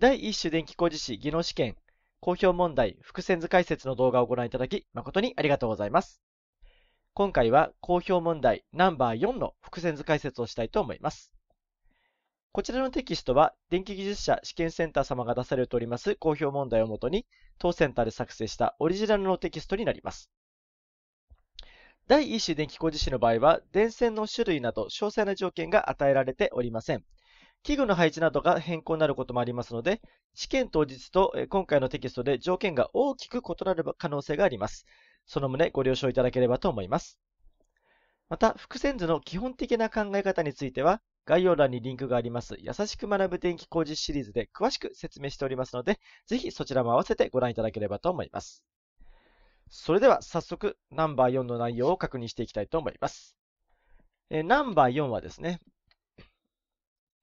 第1種電気工事士技能試験、公表問題、伏線図解説の動画をご覧いただき、誠にありがとうございます。今回は公表問題ナンバー4の伏線図解説をしたいと思います。こちらのテキストは、電気技術者試験センター様が出されております公表問題をもとに、当センターで作成したオリジナルのテキストになります。第1種電気工事士の場合は、電線の種類など詳細な条件が与えられておりません。器具の配置などが変更になることもありますので、試験当日と今回のテキストで条件が大きく異なる可能性があります。その旨ご了承いただければと思います。また、伏線図の基本的な考え方については、概要欄にリンクがあります、優しく学ぶ電気工事シリーズで詳しく説明しておりますので、ぜひそちらも合わせてご覧いただければと思います。それでは早速、ナンバー4の内容を確認していきたいと思います。えナンバー4はですね、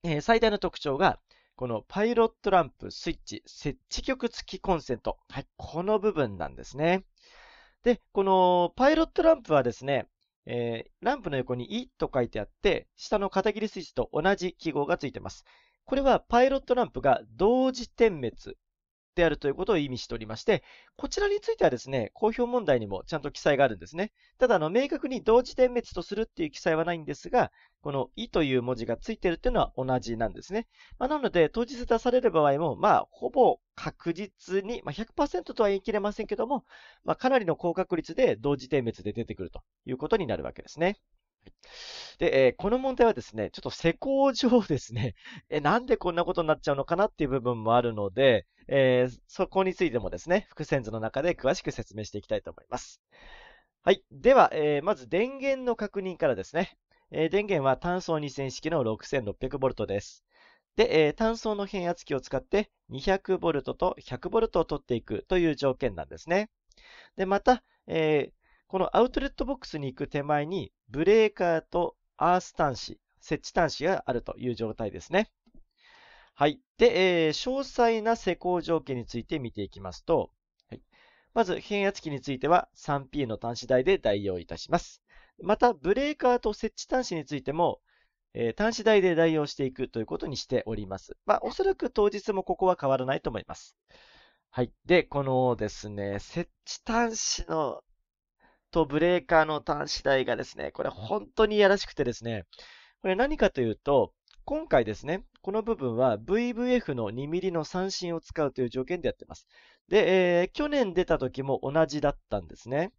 えー、最大の特徴が、このパイロットランプスイッチ設置局付きコンセント。はい、この部分なんですね。で、このパイロットランプはですね、えー、ランプの横に E と書いてあって、下の片切りスイッチと同じ記号がついてます。これはパイロットランプが同時点滅であるということを意味しておりまして、こちらについてはですね、公表問題にもちゃんと記載があるんですね。ただ、あの、明確に同時点滅とするっていう記載はないんですが、このいという文字がついてるっていうのは同じなんですね。まあ、なので、当日出される場合も、まあ、ほぼ確実に、まあ、100%とは言い切れませんけども、まあ、かなりの高確率で同時点滅で出てくるということになるわけですね。で、えー、この問題はですね、ちょっと施工上ですね、えー、なんでこんなことになっちゃうのかなっていう部分もあるので、えー、そこについてもですね、伏線図の中で詳しく説明していきたいと思います。はい。では、えまず電源の確認からですね。え電源は単素2000式の 6600V です。で、え単層の変圧器を使って 200V と 100V を取っていくという条件なんですね。で、また、えこのアウトレットボックスに行く手前にブレーカーとアース端子、設置端子があるという状態ですね。はい。で、えー、詳細な施工条件について見ていきますと、はい、まず変圧器については 3P の端子台で代用いたします。また、ブレーカーと設置端子についても、えー、端子台で代用していくということにしております。まあ、おそらく当日もここは変わらないと思います。はい。で、このですね、設置端子のとブレーカーの端子台がですね、これ本当にやらしくてですね、これ何かというと、今回ですね、この部分は VVF の 2mm の三振を使うという条件でやってます。で、えー、去年出た時も同じだったんですね。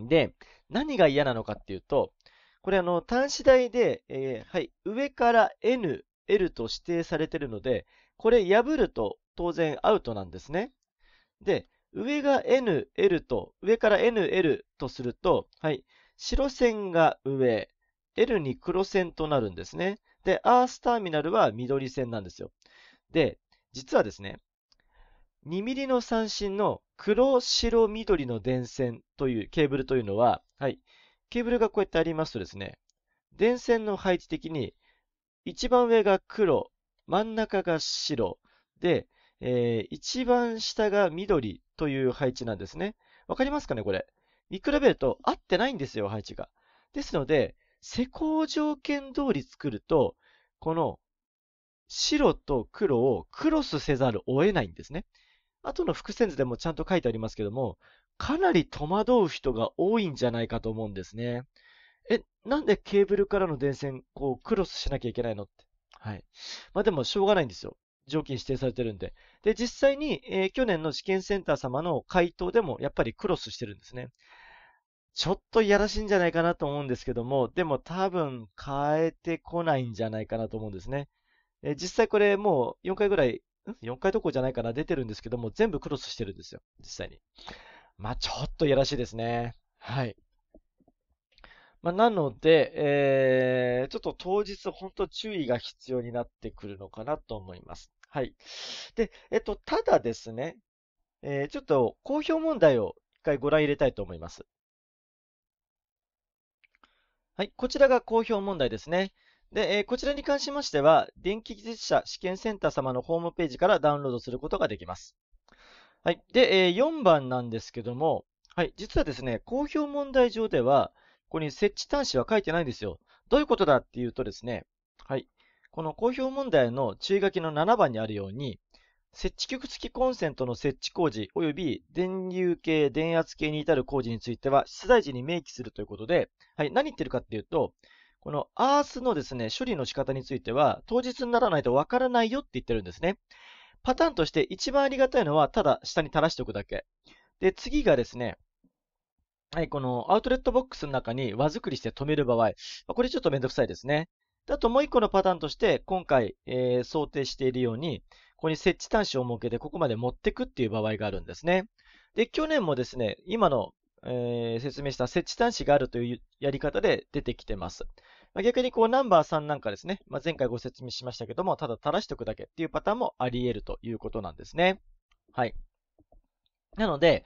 で、何が嫌なのかっていうと、これあの、端子台で、えー、はい、上から N、L と指定されてるので、これ破ると当然アウトなんですね。で、上が NL と、上から NL とすると、はい、白線が上、L に黒線となるんですね。で、アースターミナルは緑線なんですよ。で、実はですね、2ミリの三振の黒、白、緑の電線というケーブルというのは、はい、ケーブルがこうやってありますとですね、電線の配置的に一番上が黒、真ん中が白、で、えー、一番下が緑という配置なんですね。わかりますかね、これ。見比べると合ってないんですよ、配置が。ですので、施工条件通り作ると、この白と黒をクロスせざるを得ないんですね。あとの伏線図でもちゃんと書いてありますけども、かなり戸惑う人が多いんじゃないかと思うんですね。え、なんでケーブルからの電線、こう、クロスしなきゃいけないのって。はい。まあでも、しょうがないんですよ。条件指定されてるんで。で、実際に、えー、去年の試験センター様の回答でもやっぱりクロスしてるんですね。ちょっといやらしいんじゃないかなと思うんですけども、でも多分変えてこないんじゃないかなと思うんですね。えー、実際これもう4回ぐらい、ん ?4 回どころじゃないかな出てるんですけども、全部クロスしてるんですよ。実際に。まあちょっといやらしいですね。はい。まあ、なので、えー、ちょっと当日本当注意が必要になってくるのかなと思います。はい。で、えっと、ただですね、えー、ちょっと公表問題を一回ご覧入れたいと思います。はい、こちらが公表問題ですね。で、えー、こちらに関しましては、電気技術者試験センター様のホームページからダウンロードすることができます。はい。で、えー、4番なんですけども、はい、実はですね、公表問題上では、ここに設置端子は書いてないんですよ。どういうことだっていうとですね、はい。この公表問題の注意書きの7番にあるように、設置局付きコンセントの設置工事及び電流系、電圧系に至る工事については、出題時に明記するということで、はい、何言ってるかっていうと、このアースのですね、処理の仕方については、当日にならないとわからないよって言ってるんですね。パターンとして一番ありがたいのは、ただ下に垂らしておくだけ。で、次がですね、はい、このアウトレットボックスの中に輪作りして止める場合、これちょっとめんどくさいですね。あともう一個のパターンとして、今回、えー、想定しているように、ここに設置端子を設けて、ここまで持ってくっていう場合があるんですね。で、去年もですね、今の、えー、説明した設置端子があるというやり方で出てきてます。まあ、逆にこうナンバー3なんかですね、まあ、前回ご説明しましたけども、ただ垂らしておくだけっていうパターンもあり得るということなんですね。はい。なので、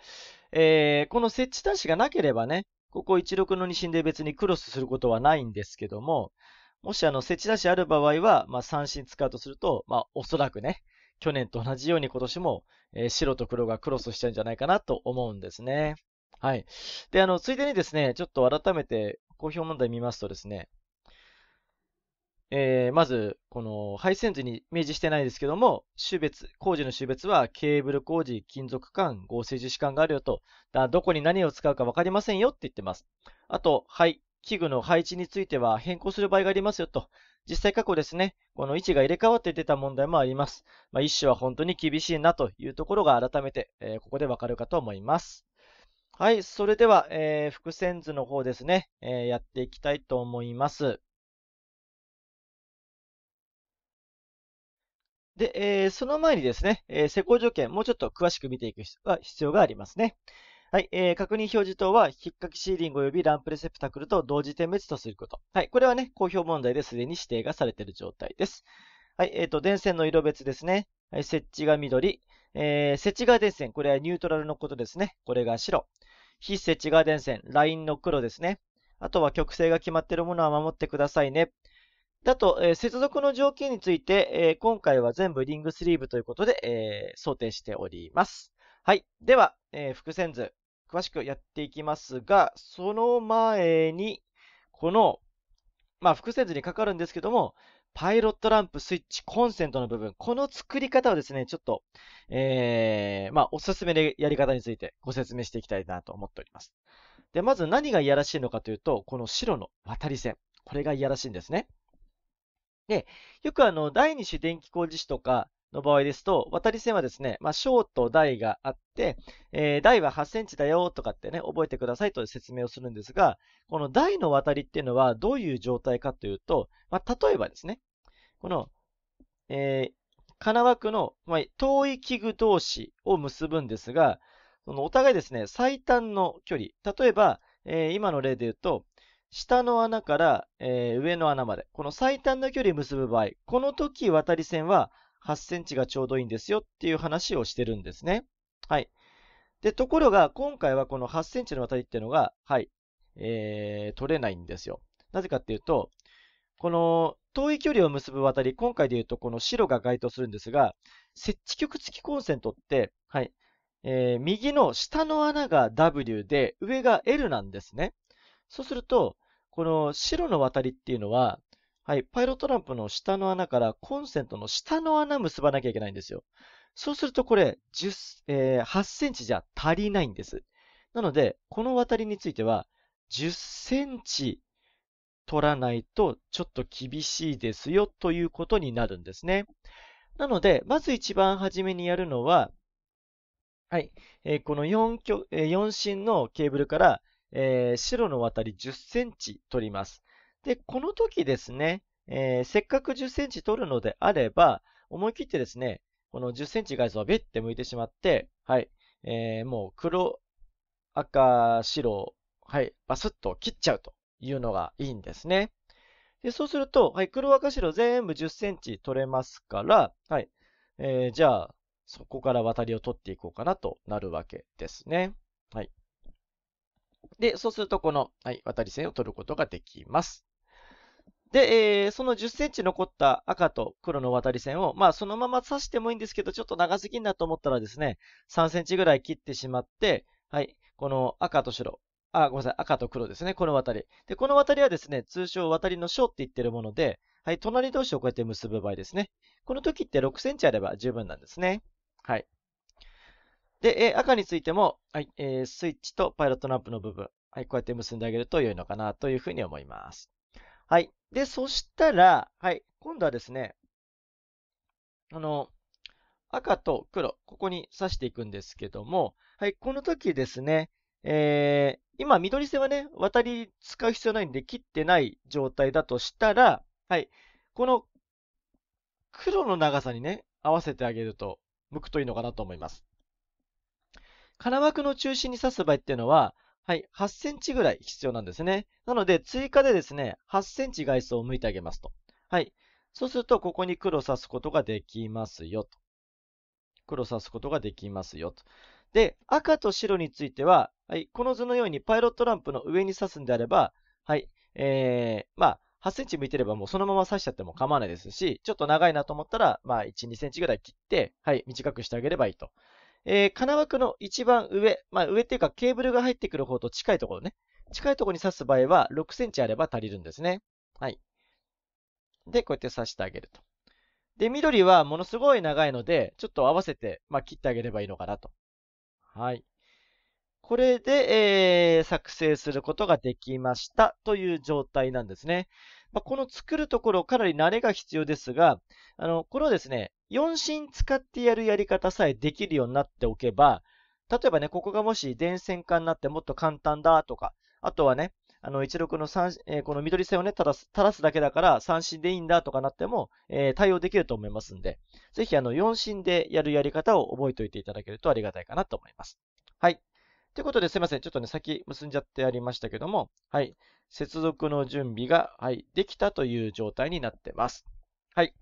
えー、この設置端子がなければね、ここ16の2進で別にクロスすることはないんですけども、もしあの、設置なしある場合は、まあ、三振使うとすると、まあ、おそらくね、去年と同じように今年も、えー、白と黒がクロスしちゃうんじゃないかなと思うんですね。はい。で、あの、ついでにですね、ちょっと改めて公表問題見ますとですね、えー、まず、この、配線図に明示してないですけども、種別、工事の種別はケーブル工事、金属管、合成樹脂管があるよと、だどこに何を使うか分かりませんよって言ってます。あと、はい、器具の配置については変更する場合がありますよと。実際過去ですね、この位置が入れ替わって出た問題もあります。まあ、一種は本当に厳しいなというところが改めて、えー、ここでわかるかと思います。はい、それでは、えー、伏線図の方ですね、えー、やっていきたいと思います。で、えー、その前にですね、えー、施工条件、もうちょっと詳しく見ていく必要がありますね。はい、えー、確認表示等は、引っかきシーリング及びランプレセプタクルと同時点滅とすること。はい、これはね、公表問題ですでに指定がされている状態です。はい、えっ、ー、と、電線の色別ですね。はい、設置が緑。えー、設置が電線、これはニュートラルのことですね。これが白。非設置が電線、ラインの黒ですね。あとは曲線が決まっているものは守ってくださいね。だと、えー、接続の条件について、えー、今回は全部リングスリーブということで、えー、想定しております。はい。では、えー、伏線図。詳しくやっていきますが、その前に、この、まあ、複製図にかかるんですけども、パイロットランプスイッチコンセントの部分、この作り方をですね、ちょっと、えー、まあ、おすすめでやり方についてご説明していきたいなと思っております。で、まず何がいやらしいのかというと、この白の渡り線。これがいやらしいんですね。で、よくあの、第二種電気工事士とか、の場合ですと、渡り線はですね、まあ、小と台があって、えー、台は8センチだよとかってね、覚えてくださいと説明をするんですが、この台の渡りっていうのはどういう状態かというと、まあ、例えばですね、この、えー、神奈川区の、まあ、遠い器具同士を結ぶんですが、そのお互いですね、最短の距離。例えば、えー、今の例で言うと、下の穴から、えー、上の穴まで、この最短の距離結ぶ場合、この時渡り線は8センチがちょうどいいんですよっていう話をしてるんですね。はい。で、ところが、今回はこの8センチの渡りっていうのが、はい、えー、取れないんですよ。なぜかっていうと、この遠い距離を結ぶ渡り、今回で言うとこの白が該当するんですが、設置局付きコンセントって、はい、えー、右の下の穴が W で、上が L なんですね。そうすると、この白の渡りっていうのは、はい、パイロットランプの下の穴からコンセントの下の穴結ばなきゃいけないんですよ。そうするとこれ10、えー、8センチじゃ足りないんです。なので、この渡りについては10センチ取らないとちょっと厳しいですよということになるんですね。なので、まず一番初めにやるのは、はい、えー、この 4, 4芯のケーブルから、えー、白の渡り10センチ取ります。で、この時ですね、えー、せっかく10センチ取るのであれば、思い切ってですね、この10センチ外装はベッて向いてしまって、はい、えー、もう黒、赤、白、はい、バスッと切っちゃうというのがいいんですね。で、そうすると、はい、黒赤白全部10センチ取れますから、はい、えー、じゃあ、そこから渡りを取っていこうかなとなるわけですね。はい。で、そうすると、この、はい、渡り線を取ることができます。で、えー、その10センチ残った赤と黒の渡り線を、まあそのまま刺してもいいんですけど、ちょっと長すぎんなと思ったらですね、3センチぐらい切ってしまって、はい、この赤と白、あ、ごめんなさい、赤と黒ですね、この渡り。で、この渡りはですね、通称渡りの小って言ってるもので、はい、隣同士をこうやって結ぶ場合ですね。この時って6センチあれば十分なんですね。はい。で、えー、赤についても、はい、えー、スイッチとパイロットランプの部分、はい、こうやって結んであげると良いのかなというふうに思います。はい。で、そしたら、はい、今度はですね、あの、赤と黒、ここに刺していくんですけども、はい、この時ですね、えー、今、緑線はね、渡り使う必要ないんで切ってない状態だとしたら、はい、この黒の長さにね、合わせてあげると、向くといいのかなと思います。金枠の中心に刺す場合っていうのは、はい、8センチぐらい必要なんですね。なので、追加でですね、8センチ外装を向いてあげますと。はい。そうすると、ここに黒刺すことができますよと。黒刺すことができますよと。で、赤と白については、はい、この図のようにパイロットランプの上に刺すんであれば、はい、えー、まあ、8センチ向いてればもうそのまま刺しちゃっても構わないですし、ちょっと長いなと思ったら、まあ、1、2センチぐらい切って、はい、短くしてあげればいいと。えー、金枠の一番上、まあ、上っていうかケーブルが入ってくる方と近いところね、近いところに刺す場合は6センチあれば足りるんですね。はい。で、こうやって刺してあげると。で、緑はものすごい長いので、ちょっと合わせて、まあ、切ってあげればいいのかなと。はい。これで、えー、作成することができましたという状態なんですね。まあ、この作るところかなり慣れが必要ですが、あの、これをですね、4芯使ってやるやり方さえできるようになっておけば、例えばね、ここがもし電線化になってもっと簡単だとか、あとはね、あの、16の3、えー、この緑線をね、垂らす、垂らすだけだから三芯でいいんだとかなっても、えー、対応できると思いますんで、ぜひあの、4芯でやるやり方を覚えておいていただけるとありがたいかなと思います。はい。ということで、すいません。ちょっとね、先結んじゃってありましたけども、はい。接続の準備が、はい、できたという状態になってます。はい。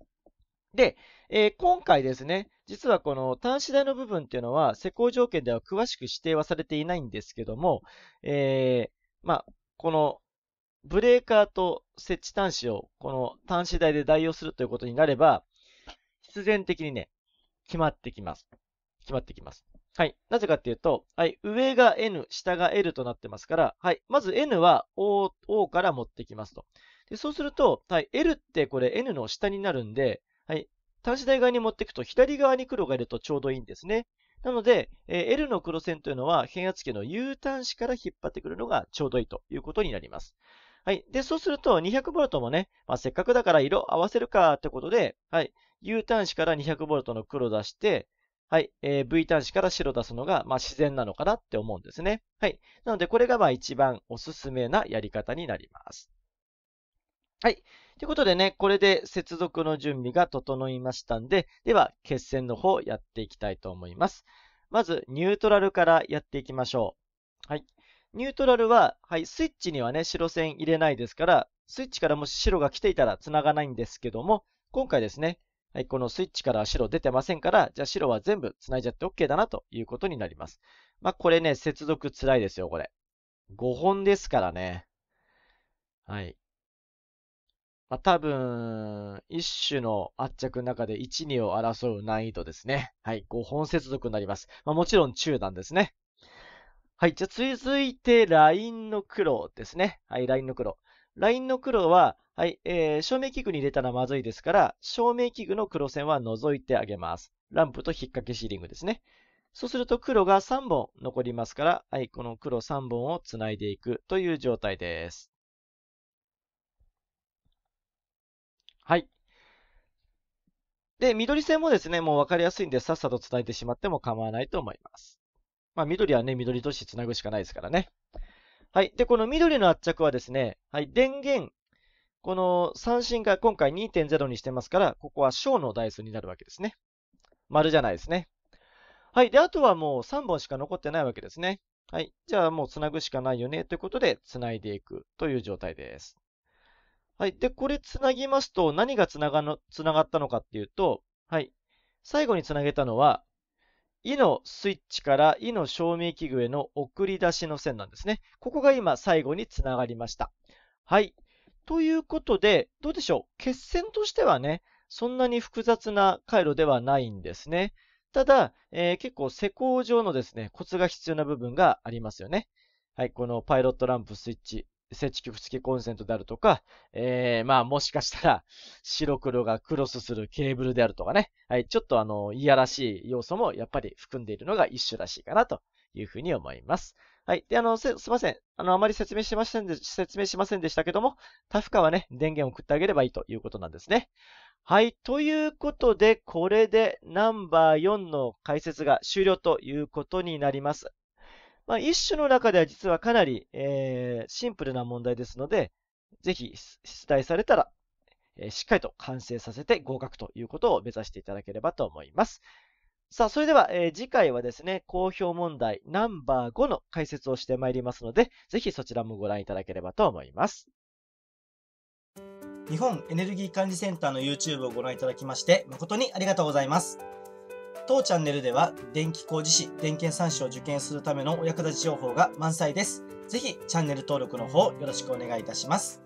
で、えー、今回ですね、実はこの端子台の部分っていうのは、施工条件では詳しく指定はされていないんですけども、えー、まあ、このブレーカーと設置端子をこの端子台で代用するということになれば、必然的にね、決まってきます。決まってきます。はい。なぜかっていうと、はい、上が n、下が l となってますから、はい、まず n は o, o から持ってきますと。でそうすると、はい、l ってこれ n の下になるんで、はい、端子台側に持っていくと左側に黒がいるとちょうどいいんですね。なので、えー、L の黒線というのは変圧器の U 端子から引っ張ってくるのがちょうどいいということになります。はい。で、そうすると 200V もね、まあ、せっかくだから色合わせるかってことで、はい。U 端子から 200V の黒出して、はい、えー、V 端子から白出すのが、まあ、自然なのかなって思うんですね。はい。なので、これがまあ一番おすすめなやり方になります。はい。ということでね、これで接続の準備が整いましたんで、では、決戦の方やっていきたいと思います。まず、ニュートラルからやっていきましょう。はい。ニュートラルは、はい、スイッチにはね、白線入れないですから、スイッチからもし白が来ていたら繋がないんですけども、今回ですね、はい、このスイッチから白出てませんから、じゃあ白は全部繋いじゃって OK だなということになります。まあ、これね、接続辛いですよ、これ。5本ですからね。はい。まあ、多分、一種の圧着の中で1、2を争う難易度ですね。はい、5本接続になります。まあ、もちろん中段ですね。はい、じゃあ続いて LINE の黒ですね。はい、LINE の黒。LINE の黒は、はい、えー、照明器具に入れたらまずいですから、照明器具の黒線は除いてあげます。ランプと引っ掛けシーリングですね。そうすると黒が3本残りますから、はい、この黒3本をつないでいくという状態です。はい。で、緑線もですね、もう分かりやすいんで、さっさとつないでしまっても構わないと思います。まあ、緑はね、緑同士つなぐしかないですからね。はい。で、この緑の圧着はですね、はい、電源この三振が今回2.0にしてますから、ここは小の台数になるわけですね。丸じゃないですね。はい。で、あとはもう3本しか残ってないわけですね。はい。じゃあもう繋ぐしかないよねということで、繋いでいくという状態です。はい。で、これ繋ぎますと、何が繋がの繋がったのかっていうと、はい。最後に繋げたのは、イのスイッチからイの照明器具への送り出しの線なんですね。ここが今最後に繋がりました。はい。ということで、どうでしょう決戦としてはね、そんなに複雑な回路ではないんですね。ただ、えー、結構施工上のですね、コツが必要な部分がありますよね。はい、このパイロットランプスイッチ、設置局付きコンセントであるとか、えー、まあもしかしたら白黒がクロスするケーブルであるとかね。はい、ちょっとあの、いやらしい要素もやっぱり含んでいるのが一種らしいかなというふうに思います。はい。で、あの、すいません。あの、あまり説明しませんで、説明しませんでしたけども、タフカはね、電源を送ってあげればいいということなんですね。はい。ということで、これでナンバー4の解説が終了ということになります。まあ、一種の中では実はかなり、えー、シンプルな問題ですので、ぜひ出題されたら、えー、しっかりと完成させて合格ということを目指していただければと思います。さあ、それでは、えー、次回はですね、公表問題ナンバー5の解説をしてまいりますので、ぜひそちらもご覧いただければと思います。日本エネルギー管理センターの YouTube をご覧いただきまして、誠にありがとうございます。当チャンネルでは、電気工事士、電検3士を受験するためのお役立ち情報が満載です。ぜひ、チャンネル登録の方、よろしくお願いいたします。